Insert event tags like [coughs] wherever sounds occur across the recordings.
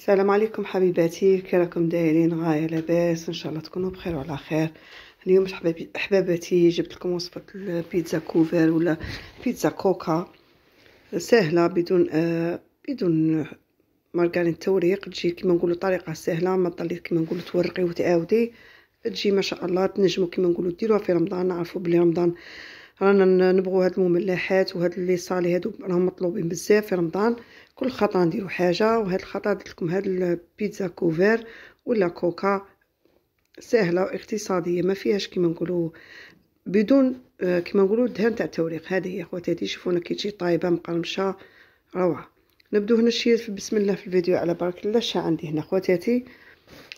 السلام عليكم حبيباتي كي راكم دايرين غايه لاباس ان شاء الله تكونوا بخير وعلى خير اليوم حباباتي جبت لكم وصفه البيتزا كوفر ولا بيتزا كوكا سهله بدون آه بدون مارغرين توريق تجي كيما نقولوا طريقه سهله ما تضلي كيما نقولوا تورقي وتعاودي تجي ما شاء الله تنجموا كيما نقولوا ديروها في رمضان نعرفوا بلي رمضان رانا نبغوا هاد المملحات وهاد لي صالي هادو راهم مطلوبين بزاف في رمضان كل خطا نديرو حاجه وهاد الخطا درت لكم هاد البيتزا كوفير ولا كوكا سهله واقتصاديه ما فيهاش كيما نقولوا بدون آه، كيما نقولوا الدهان تاع التوريق هذه هي اخواتي هذه شوفونا كي تجي طايبه مقرمشه روعه نبدو هنا في بسم الله في الفيديو على بركه الله شا عندي هنا خواتاتي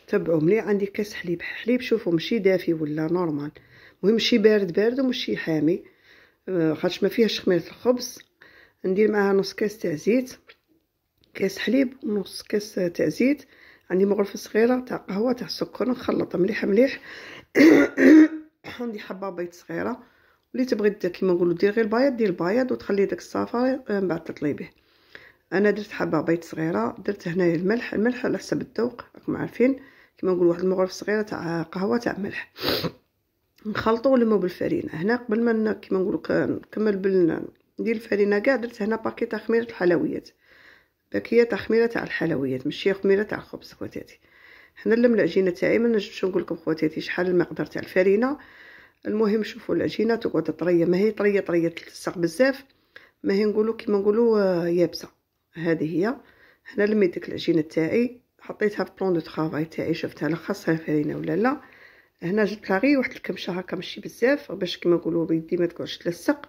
تبعوا ملي عندي كاس حليب حليب شوفوا ماشي دافي ولا نورمال المهم شي بارد بارد ومشي حامي آه، خاطرش ما فيهاش خميره الخبز ندير معاها نص كاس تاع زيت كاس حليب ونص كاس تاع زيت عندي مغرفه صغيره تاع قهوه تاع سكر نخلط مليح مليح [coughs] عندي حبه بيض صغيره اللي تبغي كيما نقولوا دير غير البياض دير البياض وتخلي داك الصفار آه، من بعد تطلي انا درت حبه بيض صغيره درت هنايا الملح الملح على حسب الذوق راكم عارفين كيما نقول واحد المغرفه صغيره تاع قهوه تاع ملح [coughs] نخلطوا ونلمو بالفرينه هنا قبل ما كيما نقولوا نكمل بال ندير الفرينه كاع درت هنا تاع خميره الحلويات داك هي تخميره تاع الحلويات ماشي خميره تاع الخبز خواتاتي هنا لم العجينه تاعي ما نجمش نقول لكم خواتاتي شحال المقدار تاع الفرينه المهم شوفوا العجينه تقعد طريه ما هي طريه طريه تلصق بزاف ما هي نقولوا كيما نقولوا آه، يابسه هذه هي هنا لميت ديك العجينه تاعي حطيتها في بلون دو طرافاي تاعي شفتها لخصها خاصها الفرينه ولا لا هنا جبت لاغي واحد الكمشه هكا ماشي بزاف باش كيما نقولوا بيدي ما تقعدش تلصق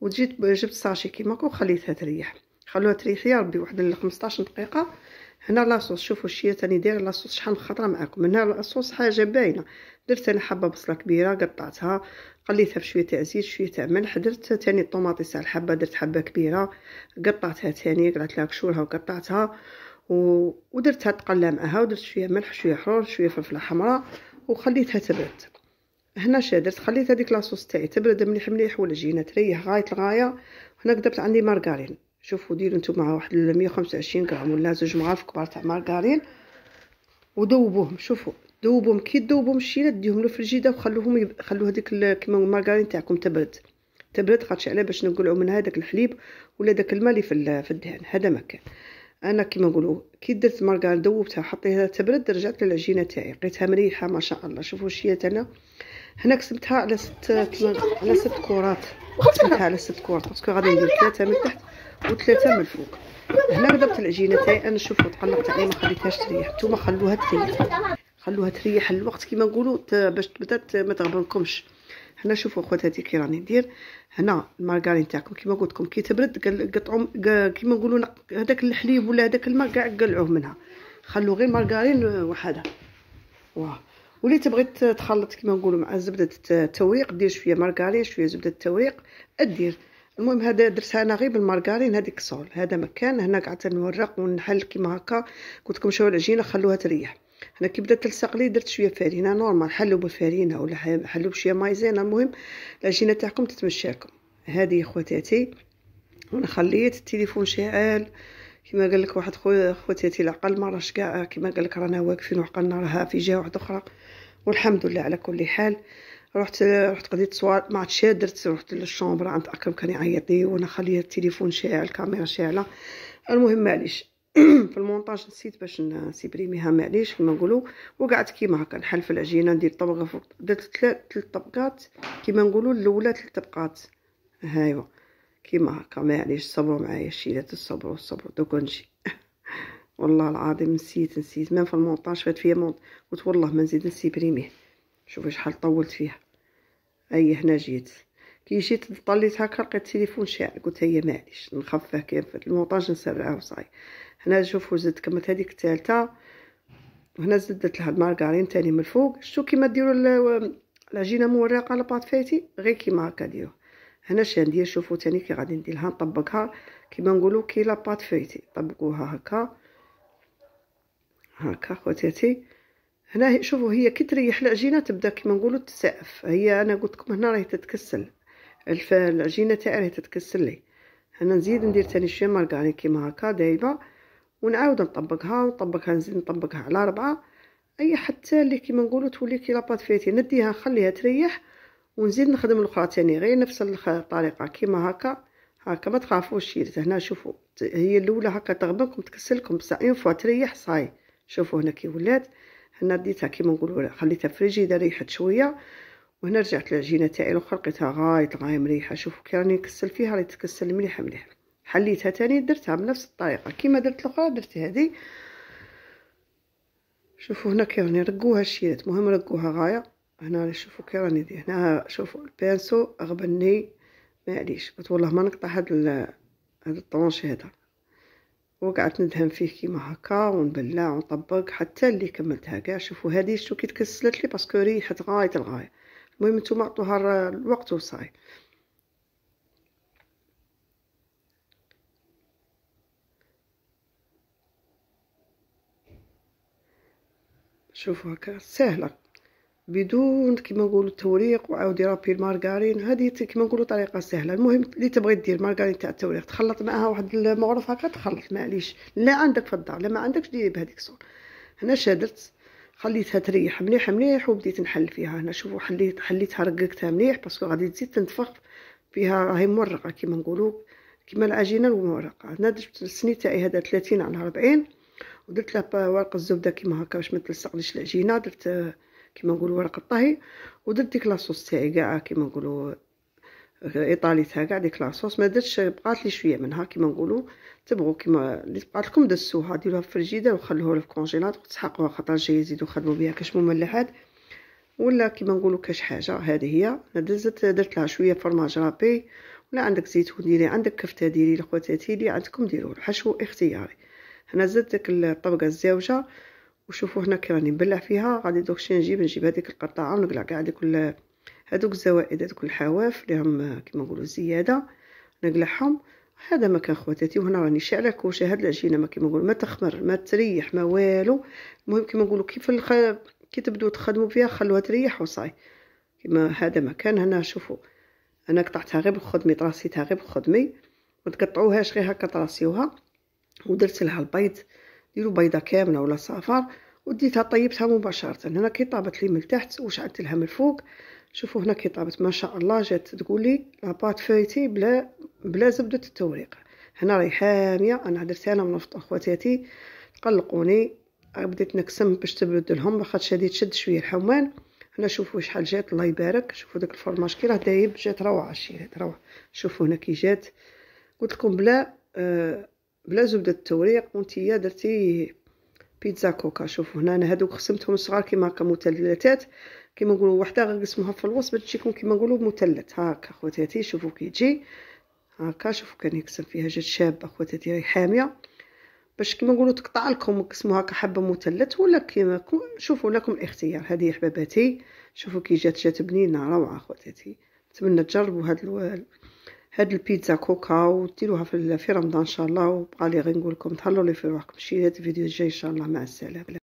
وجيت جبت ساشي كيما هكا خليتها تريح خلوها تريحي يا ربي واحد 15 دقيقه هنا لاصوص شوفوا الشيه تاني داير لاصوص شحال خطره معاكم هنا لاصوص حاجه باينه درت انا حبه بصله كبيره قطعتها قليتها بشويه تاع زيت شويه تاع ملح درت تاني الطوماطيس على الحبه درت حبه كبيره قطعتها تاني قلت لها كشورها وقطعتها و... ودرتها تقلى معها ودرت شويه ملح شويه حرور شويه فلفله حمراء وخليتها تبرد هنا شادرت خليت هذيك لاصوص تاعي تبرد مليح مليح ولا جينا تريح غايه الغايه هنا قدرت عندي مارغرين شوفوا ديروا نتوما واحد 125 غرام ولا زوج مغارف كبار تاع مارغارين وذوبوهم شوفوا ذوبوهم كي ذوبوهم الشيله ديهم له في الجيده وخلوهم يب... خلو هذيك كيما المارغارين تاعكم تبرد تبرد خاطرش علاه باش نقلعوا من هذاك الحليب ولا داك الماء اللي في في الدهان هذا ما كان انا كيما نقولوا كي درت المارغارين ذوبتها حطيتها تبرد رجعت للعجينه تاعي لقيتها مريحه ما شاء الله شوفوا الشيله انا هنا قسمتها على ست على ست كرات قسمتها على ست كرات باسكو غادي ندير ثلاثه من تحت وثلاثه من الفوق هنا ضربت العجينه تاعي انا شوفوا تقلقت عليها ما خليتهاش تريح نتوما خلوها تريح خلوها تريح الوقت كيما نقولوا باش تبدا ما تغبركمش هنا شوفوا اخوات هذه كي راني ندير هنا المارغرين تاعكم كيما قلت لكم كي تبرد قطعوا كيما نقولوا هذاك الحليب ولا هذاك الماء كاع قلعوه منها خلو غير مارغرين آه، وحدها واه ولي تبغي تخلط كيما نقولوا مع زبده التوريق دير شويه مارغرين شويه زبده التوريق أدير المهم هذا درتها انا غير بالمارغرين هذيك الصول هذا مكان هنا قعدت نورق ونحل كيما هكا قلت لكم شويه العجينه خلوها تريح هنا كي بدات تلصق لي درت شويه فرينه نورمال حلوا بالفرينه ولا حلوا بشويه مايزينا المهم العجينه تاعكم تتمشاكم هذه خواتاتي وانا خليت التليفون شاعل كما قال لك واحد خويا خواتاتي العقل ما راهش كاع كما قال لك رانا واقفين وعقلنا راها في جهه واحده اخرى والحمد لله على كل حال رحت رحت قضيت صوار ما عادش درت رحت للشومبر عند اكرم كان يعيط لي وانا خليت التليفون شاعل الكاميرا شاعله المهم معليش [clears throat] في المونتاج نسيت باش نسيبريميها معليش كما نقولوا وقعدت كيما هكا نحل في العجينه ندير طبقه فوق درت ثلاث طبقات كيما نقولوا الاولى ثلاث طبقات هايوا كيما هكا معليش صبروا معايا شيلات الصبر والصبر صبروا دوك نجي [laughs] والله العظيم نسيت نسيت ما في المونتاج فات فيا مونت قلت والله ما نزيد نسيبريميه شوفوا شحال طولت فيها اي هنا جيت كي جيت طليت هكا لقيت التليفون شاع قلت هي معليش نخفه كيف المونطاج نسرعه وصاي هنا شوفوا زدت كملت هذيك الثالثه وهنا زدت لها المارغرين تاني من الفوق شتو كيما ديروا العجينه مورقه على بات فاتي غير كيما هكا ديروا هنا شنو ندير شوفوا تاني كي غادي نديرها نطبقها كيما نقولوا كي لاباط فيتي طبقوها هكا هكا خواتاتي هنا شوفوا هي كي تريح العجينه تبدا كيما نقولوا تسعف هي انا قلت لكم هنا راهي تتكسل العجينه تاعي راهي تتكسل لي هنا نزيد ندير ثاني شويه مارغرين يعني كيما هكا دايبه ونعاود نطبقها ونطبقها نزيد نطبقها على ربعه اي حتى اللي كيما نقولوا تولي كي لاباط فيتي نديها نخليها تريح ونزيد نخدم الاخرى تاني غير نفس الطريقه كيما هكا هكا ما تخافوش شيلت هنا شوفوا هي الاولى هكا تغبنكم تكسلكم بصح اون فوا تريح صاي شوفوا هنا كي ولات هنا رديتها كيما نقولوا خليتها في الفريجيدير ريحت شويه وهنا رجعت العجينه تاعي الاخرى لقيتها غايط غايه مريحه شوفوا كي راني نكسل فيها راهي تكسل مليحه مليح حليتها تاني درتها بنفس الطريقه كيما درت الاخرى درت هذه شوفوا هنا كي راني رقوها الشيرات مهم رقوها غايه هنا شوفوا كي راني دي هنا شوفوا البانسو غبني معليش قلت والله ما نقطع هاد هاد الطونش هذا وقعدت ندهن فيه كيما هكا ونبلع ونطبق حتى اللي كملتها كاع شوفوا هذه شو كي تكسلت لي باسكو ريحت غايه الغايه المهم نتوما عطوها الوقت وصاي شوفوا هكا سهله بدون كيما نقولوا التوريق وعاودي رابي المارغارين هذه كيما نقولوا طريقه سهله المهم اللي تبغي دير مارغارين تاع التوريق تخلط معها واحد المعروف هكا تخلط معليش لا عندك في الدار لا ما عندكش ديري بهذيك الصوره هنا شادرت خليتها تريح مليح مليح وبديت نحل فيها هنا شوفوا حليت حليتها رققتها مليح باسكو غادي تزيد تنتفخ فيها راهي مورقه كيما نقولوا كيما العجينه المورقه هنا درت السني تاعي هذا 30 على 40 ودرت لها ورق الزبده كيما هكا باش ما تلصقليش العجينه درت كيما نقولوا ورق الطهي ودرت ديك لاصوص تاعي كاع كيما نقولوا ايطاليتها كاع ديك لاصوص ما درتش بقات لي شويه منها كيما نقولوا تبغوا كيما اللي بقات لكم دسوها ديروها في الفريجيدير وخلوها في الكونجيلات وتسحقوها خاطر جاي يزيدوا خدموا بها كاش مملحات ولا كيما نقولوا كاش حاجه هذه هي دزت درت لها شويه فرماج رابي ولا عندك زيتون ديري عندك كفته ديري الخواتاتي اللي عندكم ديروا الحشو اختياري هنا زدت ديك الطبقه الزاوجه وشوفوا هنا كي راني يعني نبلع فيها غادي شي نجيب نجيب هذيك القطاعه ونقلع كاع هذوك هذوك الزوائد هذوك الحواف اللي هم كما نقولوا زياده نقلعهم هذا مكان خواتاتي وهنا راني شاعله كوشه هاد العجينه ما كيما نقولوا ما تخمر ما تريح ما والو المهم كيما نقولوا كيف الخ... كي تبداو تخدموا فيها خلوها تريح وصاي كيما هذا مكان هنا شوفوا انا قطعتها غير بخدمي طراسيتها غير بخدمي ما تقطعوهاش غير هكا طراسيوها ودرت لها البيض ديروا بيضه كامله ولا صفار وديتها طيبتها مباشره هنا كي طابت لي من التحت وشعلت لها من الفوق شوفوا هنا كي طابت ما شاء الله جات تقول لي لاباط فايتي بلا بلا زبده التوريق هنا راهي حاميه انا درتها انا من فطور خواتاتي قلقوني بديت نكسم باش تبرد لهم لاخاطش هادي تشد شويه الحمان هنا شوفوا شحال جات الله يبارك شوفوا داك الفرماج كي راه دايب جات روعه الشيرات روعه شوفوا هنا كي جات قلت لكم بلا آه بلا زبده التوريق وانتيا درتي بيتزا كوكا شوفوا هنا انا هذوك قسمتهم صغار كيما هكا مثلثات كيما نقولوا وحده غير قسموها في الوسط باش يكون كيما نقولوا مثلث هاكا خواتاتي شوفوا كي تجي هاكا شوفوا كان يقسم فيها جات شابه خواتاتي راهي حاميه باش كيما نقولوا تقطع لكم قسموا هكا حبه مثلث ولا كيما شوفوا لكم الاختيار هذه حباباتي شوفوا كي جات جات بنينه روعه خواتاتي نتمنى تجربوا هاد الوال هاد البيتزا كوكا وديروها في رمضان ان شاء الله وبقالي غير نقول لكم تهلاو لي في روحكم شي هاد الفيديو الجاي ان شاء الله مع السلامه